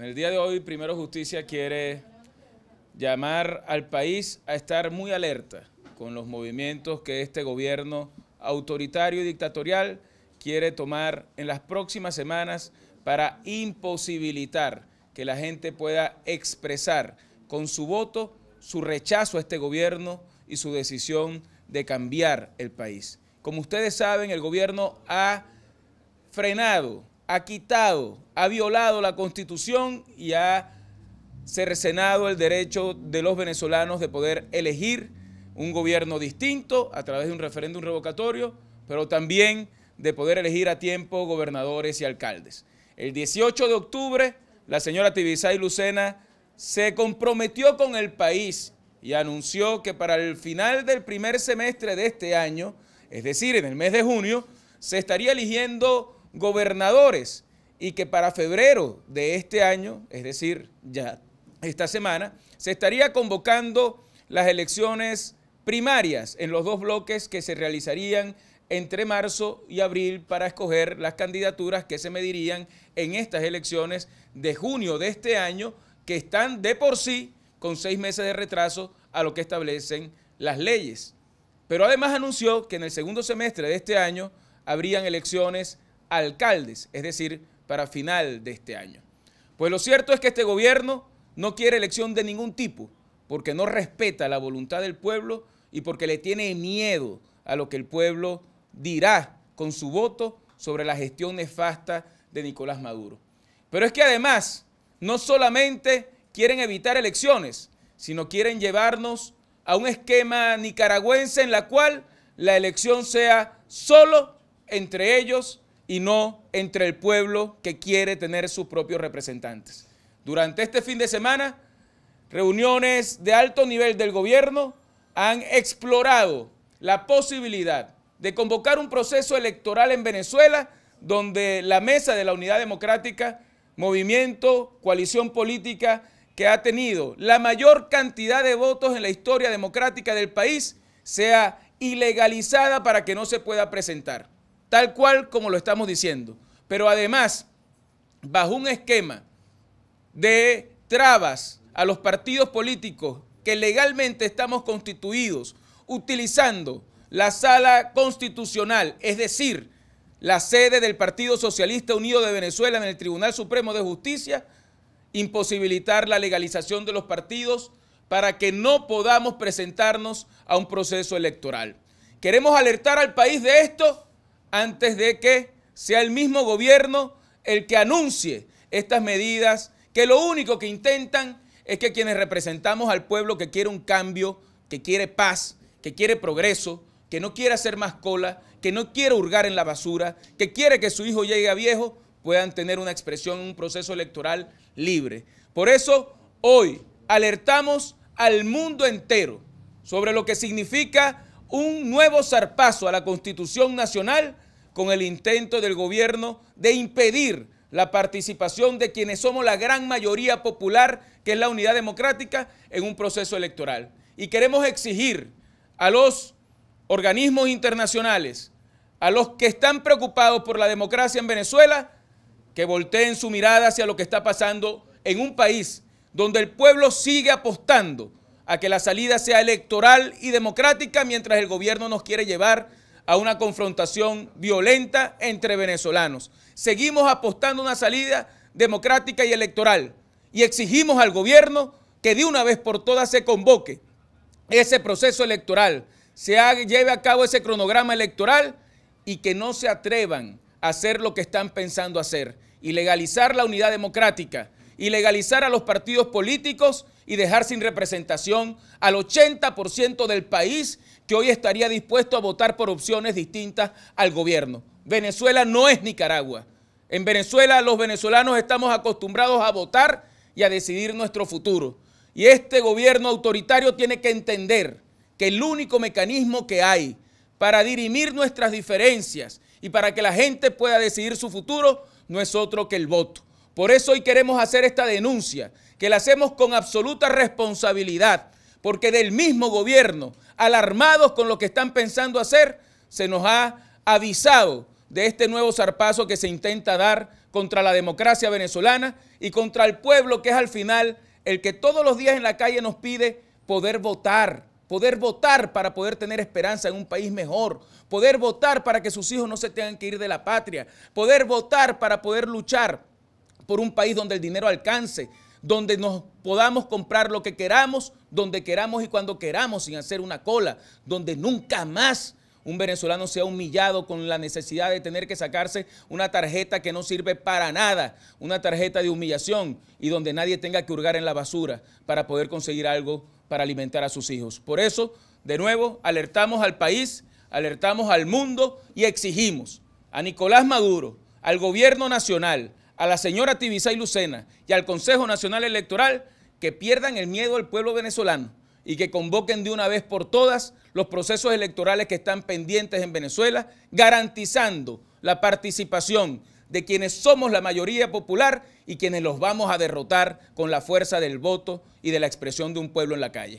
En el día de hoy, Primero Justicia quiere llamar al país a estar muy alerta con los movimientos que este gobierno autoritario y dictatorial quiere tomar en las próximas semanas para imposibilitar que la gente pueda expresar con su voto su rechazo a este gobierno y su decisión de cambiar el país. Como ustedes saben, el gobierno ha frenado ha quitado, ha violado la constitución y ha cercenado el derecho de los venezolanos de poder elegir un gobierno distinto a través de un referéndum revocatorio, pero también de poder elegir a tiempo gobernadores y alcaldes. El 18 de octubre, la señora Tibisay Lucena se comprometió con el país y anunció que para el final del primer semestre de este año, es decir, en el mes de junio, se estaría eligiendo gobernadores y que para febrero de este año, es decir, ya esta semana, se estaría convocando las elecciones primarias en los dos bloques que se realizarían entre marzo y abril para escoger las candidaturas que se medirían en estas elecciones de junio de este año, que están de por sí con seis meses de retraso a lo que establecen las leyes. Pero además anunció que en el segundo semestre de este año habrían elecciones alcaldes, es decir, para final de este año. Pues lo cierto es que este gobierno no quiere elección de ningún tipo, porque no respeta la voluntad del pueblo y porque le tiene miedo a lo que el pueblo dirá con su voto sobre la gestión nefasta de Nicolás Maduro. Pero es que además, no solamente quieren evitar elecciones, sino quieren llevarnos a un esquema nicaragüense en la cual la elección sea solo entre ellos y no entre el pueblo que quiere tener sus propios representantes. Durante este fin de semana, reuniones de alto nivel del gobierno han explorado la posibilidad de convocar un proceso electoral en Venezuela donde la mesa de la unidad democrática, movimiento, coalición política que ha tenido la mayor cantidad de votos en la historia democrática del país sea ilegalizada para que no se pueda presentar tal cual como lo estamos diciendo, pero además bajo un esquema de trabas a los partidos políticos que legalmente estamos constituidos utilizando la sala constitucional, es decir, la sede del Partido Socialista Unido de Venezuela en el Tribunal Supremo de Justicia, imposibilitar la legalización de los partidos para que no podamos presentarnos a un proceso electoral. Queremos alertar al país de esto antes de que sea el mismo gobierno el que anuncie estas medidas que lo único que intentan es que quienes representamos al pueblo que quiere un cambio, que quiere paz, que quiere progreso, que no quiere hacer más cola, que no quiere hurgar en la basura, que quiere que su hijo llegue a viejo, puedan tener una expresión en un proceso electoral libre. Por eso, hoy alertamos al mundo entero sobre lo que significa un nuevo zarpazo a la Constitución Nacional con el intento del gobierno de impedir la participación de quienes somos la gran mayoría popular, que es la unidad democrática, en un proceso electoral. Y queremos exigir a los organismos internacionales, a los que están preocupados por la democracia en Venezuela, que volteen su mirada hacia lo que está pasando en un país donde el pueblo sigue apostando a que la salida sea electoral y democrática mientras el gobierno nos quiere llevar a una confrontación violenta entre venezolanos. Seguimos apostando a una salida democrática y electoral y exigimos al gobierno que de una vez por todas se convoque ese proceso electoral, se lleve a cabo ese cronograma electoral y que no se atrevan a hacer lo que están pensando hacer, ilegalizar la unidad democrática, ilegalizar a los partidos políticos y dejar sin representación al 80% del país que hoy estaría dispuesto a votar por opciones distintas al gobierno. Venezuela no es Nicaragua. En Venezuela los venezolanos estamos acostumbrados a votar y a decidir nuestro futuro. Y este gobierno autoritario tiene que entender que el único mecanismo que hay para dirimir nuestras diferencias y para que la gente pueda decidir su futuro no es otro que el voto. Por eso hoy queremos hacer esta denuncia, que la hacemos con absoluta responsabilidad, porque del mismo gobierno, alarmados con lo que están pensando hacer, se nos ha avisado de este nuevo zarpazo que se intenta dar contra la democracia venezolana y contra el pueblo que es al final el que todos los días en la calle nos pide poder votar, poder votar para poder tener esperanza en un país mejor, poder votar para que sus hijos no se tengan que ir de la patria, poder votar para poder luchar por un país donde el dinero alcance, donde nos podamos comprar lo que queramos, donde queramos y cuando queramos, sin hacer una cola, donde nunca más un venezolano sea humillado con la necesidad de tener que sacarse una tarjeta que no sirve para nada, una tarjeta de humillación y donde nadie tenga que hurgar en la basura para poder conseguir algo para alimentar a sus hijos. Por eso, de nuevo, alertamos al país, alertamos al mundo y exigimos a Nicolás Maduro, al gobierno nacional, a la señora Tibisay Lucena y al Consejo Nacional Electoral que pierdan el miedo al pueblo venezolano y que convoquen de una vez por todas los procesos electorales que están pendientes en Venezuela, garantizando la participación de quienes somos la mayoría popular y quienes los vamos a derrotar con la fuerza del voto y de la expresión de un pueblo en la calle.